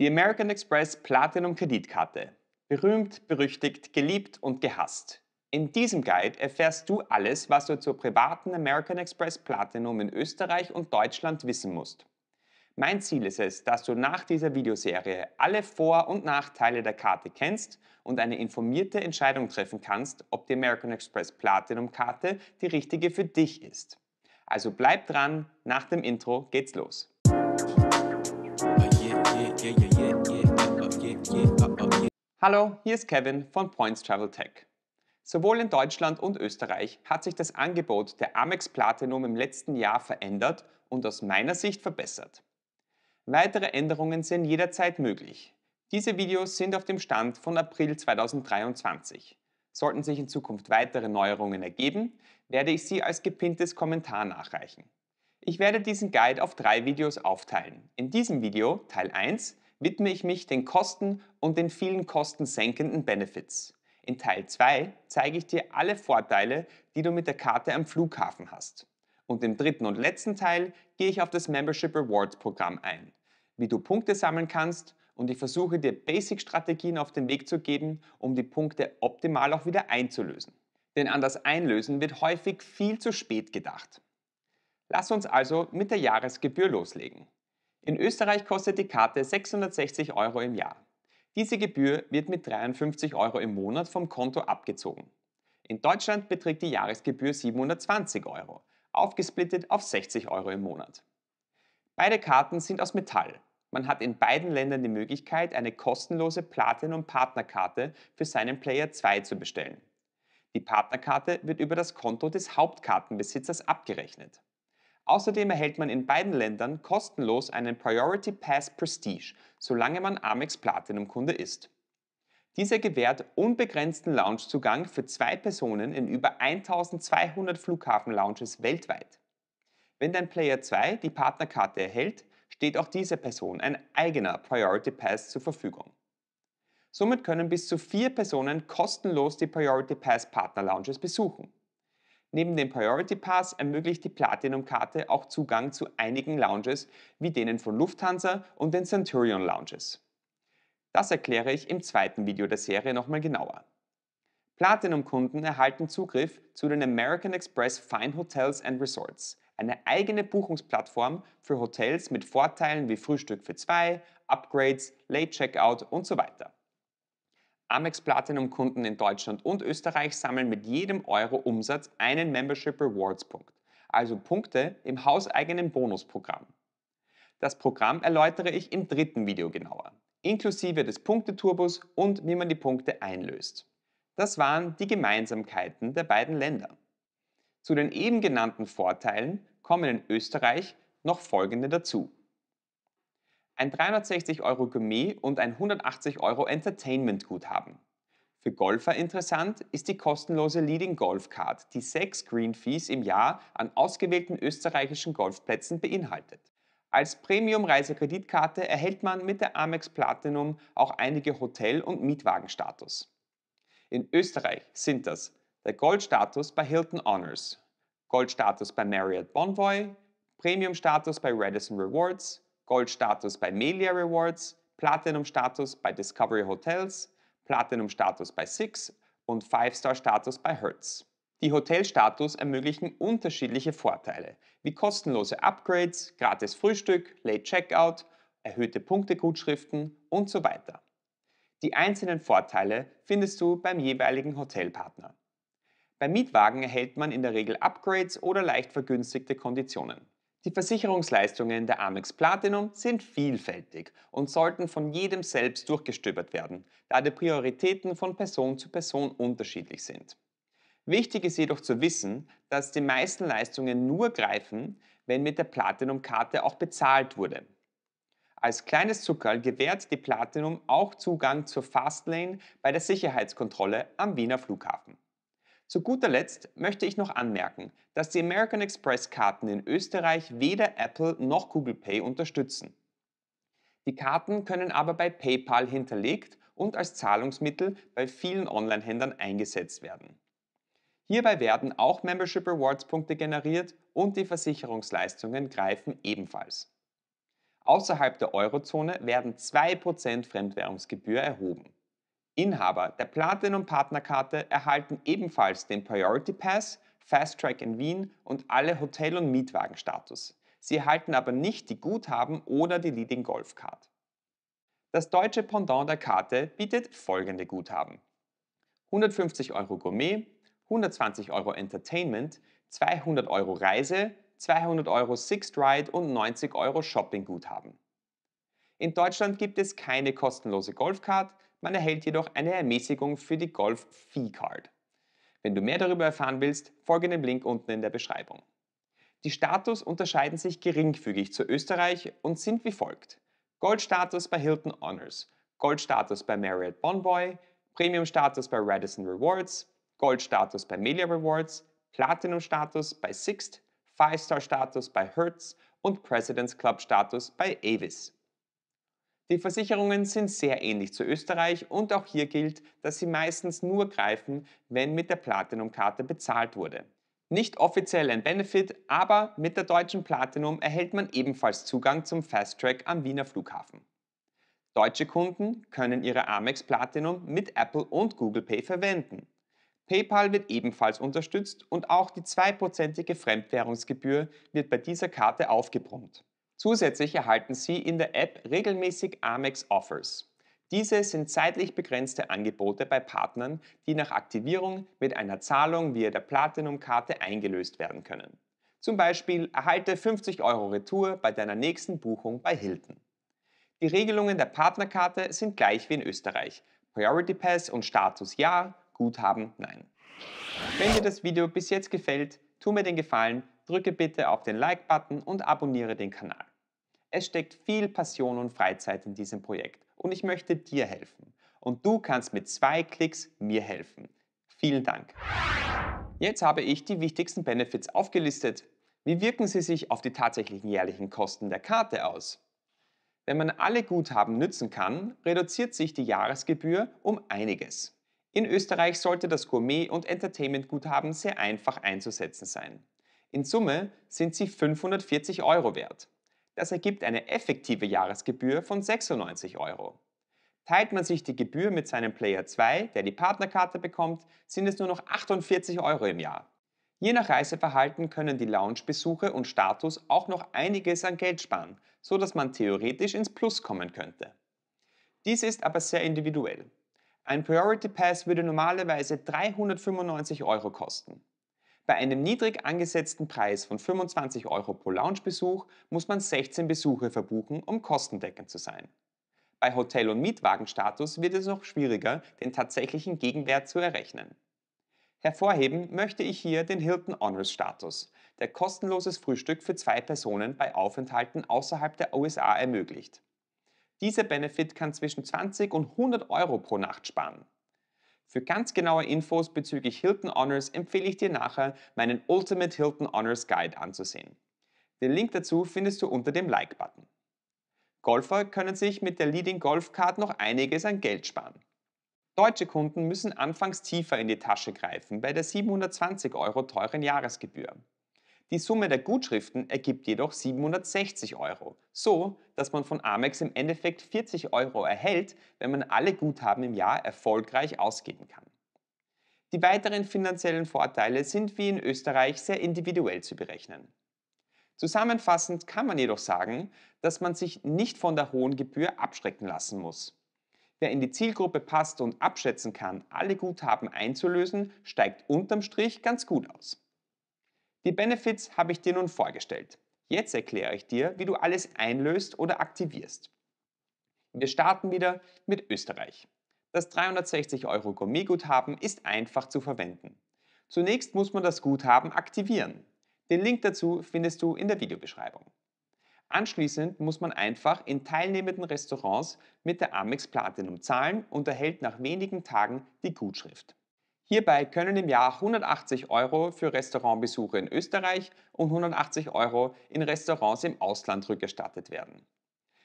Die American Express Platinum Kreditkarte. Berühmt, berüchtigt, geliebt und gehasst. In diesem Guide erfährst du alles, was du zur privaten American Express Platinum in Österreich und Deutschland wissen musst. Mein Ziel ist es, dass du nach dieser Videoserie alle Vor- und Nachteile der Karte kennst und eine informierte Entscheidung treffen kannst, ob die American Express Platinum Karte die richtige für dich ist. Also bleib dran, nach dem Intro geht's los. Hallo, hier ist Kevin von Points Travel Tech. Sowohl in Deutschland und Österreich hat sich das Angebot der Amex Platinum im letzten Jahr verändert und aus meiner Sicht verbessert. Weitere Änderungen sind jederzeit möglich. Diese Videos sind auf dem Stand von April 2023. Sollten sich in Zukunft weitere Neuerungen ergeben, werde ich sie als gepinntes Kommentar nachreichen. Ich werde diesen Guide auf drei Videos aufteilen. In diesem Video, Teil 1, widme ich mich den Kosten und den vielen kostensenkenden Benefits. In Teil 2 zeige ich dir alle Vorteile, die du mit der Karte am Flughafen hast. Und im dritten und letzten Teil gehe ich auf das Membership Rewards Programm ein, wie du Punkte sammeln kannst und ich versuche dir Basic-Strategien auf den Weg zu geben, um die Punkte optimal auch wieder einzulösen. Denn an das Einlösen wird häufig viel zu spät gedacht. Lass uns also mit der Jahresgebühr loslegen. In Österreich kostet die Karte 660 Euro im Jahr. Diese Gebühr wird mit 53 Euro im Monat vom Konto abgezogen. In Deutschland beträgt die Jahresgebühr 720 Euro, aufgesplittet auf 60 Euro im Monat. Beide Karten sind aus Metall. Man hat in beiden Ländern die Möglichkeit, eine kostenlose Platinum-Partnerkarte für seinen Player 2 zu bestellen. Die Partnerkarte wird über das Konto des Hauptkartenbesitzers abgerechnet. Außerdem erhält man in beiden Ländern kostenlos einen Priority Pass Prestige, solange man Amex Platinum Kunde ist. Dieser gewährt unbegrenzten Loungezugang für zwei Personen in über 1200 Flughafen-Lounges weltweit. Wenn dein Player 2 die Partnerkarte erhält, steht auch dieser Person ein eigener Priority Pass zur Verfügung. Somit können bis zu vier Personen kostenlos die Priority Pass Partner Lounges besuchen. Neben dem Priority Pass ermöglicht die Platinum-Karte auch Zugang zu einigen Lounges, wie denen von Lufthansa und den Centurion Lounges. Das erkläre ich im zweiten Video der Serie nochmal genauer. Platinum-Kunden erhalten Zugriff zu den American Express Fine Hotels and Resorts, eine eigene Buchungsplattform für Hotels mit Vorteilen wie Frühstück für zwei, Upgrades, Late Checkout und so weiter. Amex Platinum Kunden in Deutschland und Österreich sammeln mit jedem Euro Umsatz einen Membership Rewards Punkt, also Punkte im hauseigenen Bonusprogramm. Das Programm erläutere ich im dritten Video genauer, inklusive des Punkteturbos und wie man die Punkte einlöst. Das waren die Gemeinsamkeiten der beiden Länder. Zu den eben genannten Vorteilen kommen in Österreich noch folgende dazu ein 360 Euro Gourmet und ein 180 Euro Entertainment-Guthaben. Für Golfer interessant ist die kostenlose Leading Golf Card, die sechs Green Fees im Jahr an ausgewählten österreichischen Golfplätzen beinhaltet. Als Premium-Reisekreditkarte erhält man mit der Amex Platinum auch einige Hotel- und Mietwagenstatus. In Österreich sind das der Goldstatus bei Hilton Honors, Goldstatus bei Marriott Bonvoy, Premium-Status bei Radisson Rewards, Gold-Status bei Melia Rewards, Platinum-Status bei Discovery Hotels, Platinum-Status bei Six und five star status bei Hertz. Die Hotelstatus ermöglichen unterschiedliche Vorteile, wie kostenlose Upgrades, gratis Frühstück, Late Checkout, erhöhte Punktegutschriften und so weiter. Die einzelnen Vorteile findest du beim jeweiligen Hotelpartner. Beim Mietwagen erhält man in der Regel Upgrades oder leicht vergünstigte Konditionen. Die Versicherungsleistungen der Amex Platinum sind vielfältig und sollten von jedem selbst durchgestöbert werden, da die Prioritäten von Person zu Person unterschiedlich sind. Wichtig ist jedoch zu wissen, dass die meisten Leistungen nur greifen, wenn mit der Platinum-Karte auch bezahlt wurde. Als kleines Zuckerl gewährt die Platinum auch Zugang zur Fastlane bei der Sicherheitskontrolle am Wiener Flughafen. Zu guter Letzt möchte ich noch anmerken, dass die American Express Karten in Österreich weder Apple noch Google Pay unterstützen. Die Karten können aber bei PayPal hinterlegt und als Zahlungsmittel bei vielen Online-Händlern eingesetzt werden. Hierbei werden auch Membership Rewards Punkte generiert und die Versicherungsleistungen greifen ebenfalls. Außerhalb der Eurozone werden 2% Fremdwährungsgebühr erhoben. Inhaber der Platinum-Partnerkarte erhalten ebenfalls den Priority Pass, Fast Track in Wien und alle Hotel- und Mietwagenstatus. Sie erhalten aber nicht die Guthaben oder die Leading Golf Card. Das deutsche Pendant der Karte bietet folgende Guthaben. 150 Euro Gourmet, 120 Euro Entertainment, 200 Euro Reise, 200 Euro Sixth Ride und 90 Euro Shopping-Guthaben. In Deutschland gibt es keine kostenlose Golfcard, man erhält jedoch eine Ermäßigung für die Golf Fee Card. Wenn du mehr darüber erfahren willst, folge dem Link unten in der Beschreibung. Die Status unterscheiden sich geringfügig zu Österreich und sind wie folgt. Goldstatus bei Hilton Honors, Goldstatus bei Marriott Bonvoy, Premium-Status bei Radisson Rewards, Goldstatus bei Melia Rewards, Platinum-Status bei Sixt, Five-Star-Status bei Hertz und President's Club-Status bei Avis. Die Versicherungen sind sehr ähnlich zu Österreich und auch hier gilt, dass sie meistens nur greifen, wenn mit der Platinum-Karte bezahlt wurde. Nicht offiziell ein Benefit, aber mit der deutschen Platinum erhält man ebenfalls Zugang zum Fast Track am Wiener Flughafen. Deutsche Kunden können ihre Amex Platinum mit Apple und Google Pay verwenden. PayPal wird ebenfalls unterstützt und auch die zweiprozentige Fremdwährungsgebühr wird bei dieser Karte aufgebrummt. Zusätzlich erhalten Sie in der App regelmäßig Amex Offers. Diese sind zeitlich begrenzte Angebote bei Partnern, die nach Aktivierung mit einer Zahlung via der Platinum-Karte eingelöst werden können. Zum Beispiel erhalte 50 Euro Retour bei deiner nächsten Buchung bei Hilton. Die Regelungen der Partnerkarte sind gleich wie in Österreich. Priority Pass und Status ja, Guthaben nein. Wenn dir das Video bis jetzt gefällt, tu mir den Gefallen drücke bitte auf den Like-Button und abonniere den Kanal. Es steckt viel Passion und Freizeit in diesem Projekt und ich möchte dir helfen. Und du kannst mit zwei Klicks mir helfen. Vielen Dank. Jetzt habe ich die wichtigsten Benefits aufgelistet. Wie wirken sie sich auf die tatsächlichen jährlichen Kosten der Karte aus? Wenn man alle Guthaben nützen kann, reduziert sich die Jahresgebühr um einiges. In Österreich sollte das Gourmet- und Entertainment-Guthaben sehr einfach einzusetzen sein. In Summe sind sie 540 Euro wert. Das ergibt eine effektive Jahresgebühr von 96 Euro. Teilt man sich die Gebühr mit seinem Player 2, der die Partnerkarte bekommt, sind es nur noch 48 Euro im Jahr. Je nach Reiseverhalten können die Lounge-Besuche und Status auch noch einiges an Geld sparen, so dass man theoretisch ins Plus kommen könnte. Dies ist aber sehr individuell. Ein Priority Pass würde normalerweise 395 Euro kosten. Bei einem niedrig angesetzten Preis von 25 Euro pro Loungebesuch muss man 16 Besuche verbuchen, um kostendeckend zu sein. Bei Hotel- und Mietwagenstatus wird es noch schwieriger, den tatsächlichen Gegenwert zu errechnen. Hervorheben möchte ich hier den Hilton Honors Status, der kostenloses Frühstück für zwei Personen bei Aufenthalten außerhalb der USA ermöglicht. Dieser Benefit kann zwischen 20 und 100 Euro pro Nacht sparen. Für ganz genaue Infos bezüglich Hilton Honors empfehle ich dir nachher, meinen Ultimate Hilton Honors Guide anzusehen. Den Link dazu findest du unter dem Like-Button. Golfer können sich mit der Leading Golf Card noch einiges an Geld sparen. Deutsche Kunden müssen anfangs tiefer in die Tasche greifen bei der 720 Euro teuren Jahresgebühr. Die Summe der Gutschriften ergibt jedoch 760 Euro, so dass man von Amex im Endeffekt 40 Euro erhält, wenn man alle Guthaben im Jahr erfolgreich ausgeben kann. Die weiteren finanziellen Vorteile sind wie in Österreich sehr individuell zu berechnen. Zusammenfassend kann man jedoch sagen, dass man sich nicht von der hohen Gebühr abschrecken lassen muss. Wer in die Zielgruppe passt und abschätzen kann, alle Guthaben einzulösen, steigt unterm Strich ganz gut aus. Die Benefits habe ich dir nun vorgestellt. Jetzt erkläre ich dir, wie du alles einlöst oder aktivierst. Wir starten wieder mit Österreich. Das 360 Euro Gourmetguthaben ist einfach zu verwenden. Zunächst muss man das Guthaben aktivieren. Den Link dazu findest du in der Videobeschreibung. Anschließend muss man einfach in teilnehmenden Restaurants mit der Amex Platinum zahlen und erhält nach wenigen Tagen die Gutschrift. Hierbei können im Jahr 180 Euro für Restaurantbesuche in Österreich und 180 Euro in Restaurants im Ausland rückerstattet werden.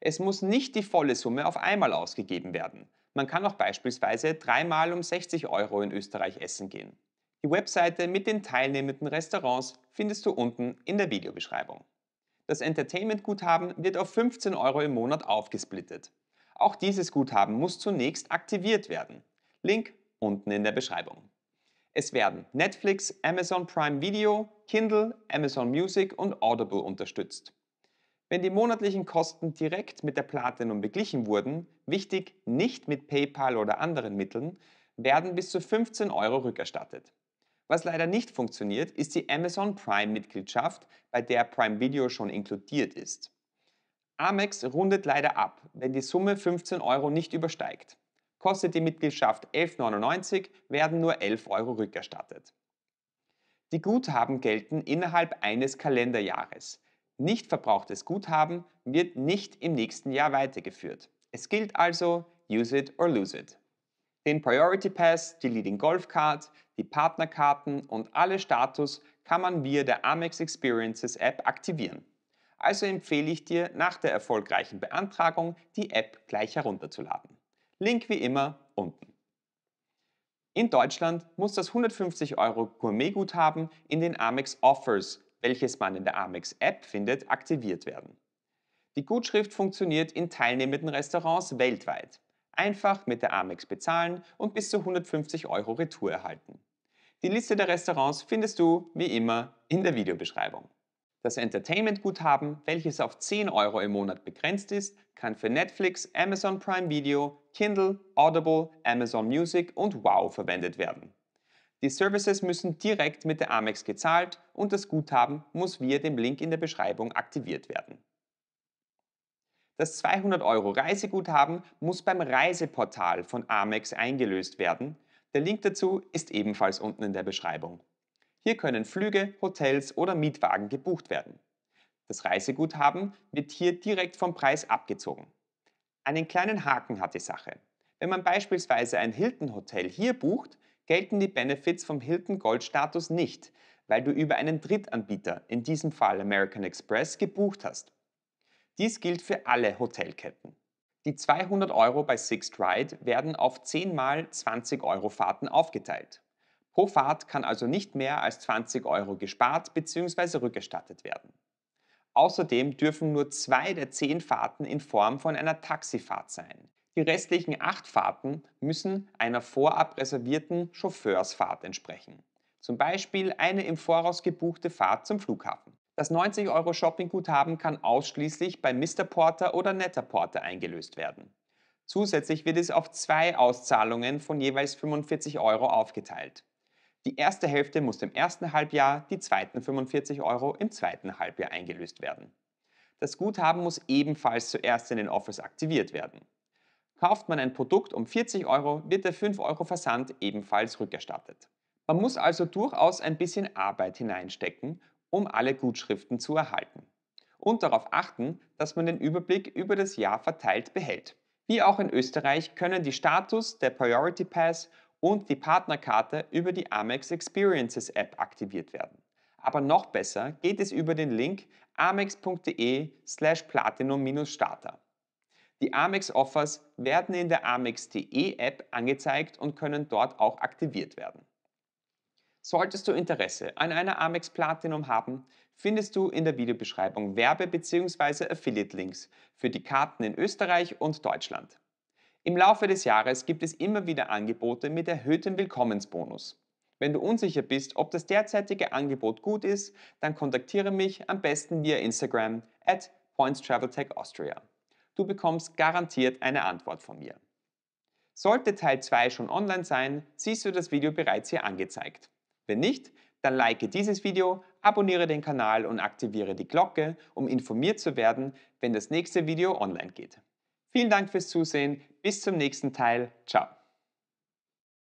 Es muss nicht die volle Summe auf einmal ausgegeben werden. Man kann auch beispielsweise dreimal um 60 Euro in Österreich essen gehen. Die Webseite mit den teilnehmenden Restaurants findest du unten in der Videobeschreibung. Das Entertainment-Guthaben wird auf 15 Euro im Monat aufgesplittet. Auch dieses Guthaben muss zunächst aktiviert werden. Link unten in der Beschreibung. Es werden Netflix, Amazon Prime Video, Kindle, Amazon Music und Audible unterstützt. Wenn die monatlichen Kosten direkt mit der Platinum beglichen wurden, wichtig nicht mit PayPal oder anderen Mitteln, werden bis zu 15 Euro rückerstattet. Was leider nicht funktioniert, ist die Amazon Prime-Mitgliedschaft, bei der Prime Video schon inkludiert ist. Amex rundet leider ab, wenn die Summe 15 Euro nicht übersteigt. Kostet die Mitgliedschaft 11,99, werden nur 11 Euro rückerstattet. Die Guthaben gelten innerhalb eines Kalenderjahres. Nicht verbrauchtes Guthaben wird nicht im nächsten Jahr weitergeführt. Es gilt also Use it or lose it. Den Priority Pass, die Leading Golf Card, die Partnerkarten und alle Status kann man via der Amex Experiences App aktivieren. Also empfehle ich dir, nach der erfolgreichen Beantragung die App gleich herunterzuladen. Link wie immer unten. In Deutschland muss das 150 Euro Gourmetguthaben in den Amex Offers, welches man in der Amex App findet, aktiviert werden. Die Gutschrift funktioniert in teilnehmenden Restaurants weltweit. Einfach mit der Amex bezahlen und bis zu 150 Euro Retour erhalten. Die Liste der Restaurants findest du, wie immer, in der Videobeschreibung. Das Entertainment-Guthaben, welches auf 10 Euro im Monat begrenzt ist, kann für Netflix, Amazon Prime Video, Kindle, Audible, Amazon Music und Wow verwendet werden. Die Services müssen direkt mit der Amex gezahlt und das Guthaben muss via dem Link in der Beschreibung aktiviert werden. Das 200-Euro-Reiseguthaben muss beim Reiseportal von Amex eingelöst werden. Der Link dazu ist ebenfalls unten in der Beschreibung. Hier können Flüge, Hotels oder Mietwagen gebucht werden. Das Reiseguthaben wird hier direkt vom Preis abgezogen. Einen kleinen Haken hat die Sache. Wenn man beispielsweise ein Hilton-Hotel hier bucht, gelten die Benefits vom Hilton Gold-Status nicht, weil du über einen Drittanbieter, in diesem Fall American Express, gebucht hast. Dies gilt für alle Hotelketten. Die 200 Euro bei Sixth Ride werden auf 10 mal 20 Euro Fahrten aufgeteilt. Pro Fahrt kann also nicht mehr als 20 Euro gespart bzw. rückerstattet werden. Außerdem dürfen nur zwei der zehn Fahrten in Form von einer Taxifahrt sein. Die restlichen acht Fahrten müssen einer vorab reservierten Chauffeursfahrt entsprechen. Zum Beispiel eine im Voraus gebuchte Fahrt zum Flughafen. Das 90 Euro Shoppingguthaben kann ausschließlich bei Mr. Porter oder Netter Porter eingelöst werden. Zusätzlich wird es auf zwei Auszahlungen von jeweils 45 Euro aufgeteilt. Die erste Hälfte muss im ersten Halbjahr, die zweiten 45 Euro im zweiten Halbjahr eingelöst werden. Das Guthaben muss ebenfalls zuerst in den Office aktiviert werden. Kauft man ein Produkt um 40 Euro, wird der 5 Euro Versand ebenfalls rückerstattet. Man muss also durchaus ein bisschen Arbeit hineinstecken, um alle Gutschriften zu erhalten. Und darauf achten, dass man den Überblick über das Jahr verteilt behält. Wie auch in Österreich können die Status, der Priority Pass und die Partnerkarte über die Amex Experiences App aktiviert werden. Aber noch besser geht es über den Link amex.de slash platinum-starter. Die Amex Offers werden in der Amex.de App angezeigt und können dort auch aktiviert werden. Solltest du Interesse an einer Amex Platinum haben, findest du in der Videobeschreibung Werbe- bzw. Affiliate-Links für die Karten in Österreich und Deutschland. Im Laufe des Jahres gibt es immer wieder Angebote mit erhöhtem Willkommensbonus. Wenn du unsicher bist, ob das derzeitige Angebot gut ist, dann kontaktiere mich am besten via Instagram at pointstraveltechAustria. Du bekommst garantiert eine Antwort von mir. Sollte Teil 2 schon online sein, siehst du das Video bereits hier angezeigt. Wenn nicht, dann like dieses Video, abonniere den Kanal und aktiviere die Glocke, um informiert zu werden, wenn das nächste Video online geht. Vielen Dank fürs Zusehen. Bis zum nächsten Teil. Ciao.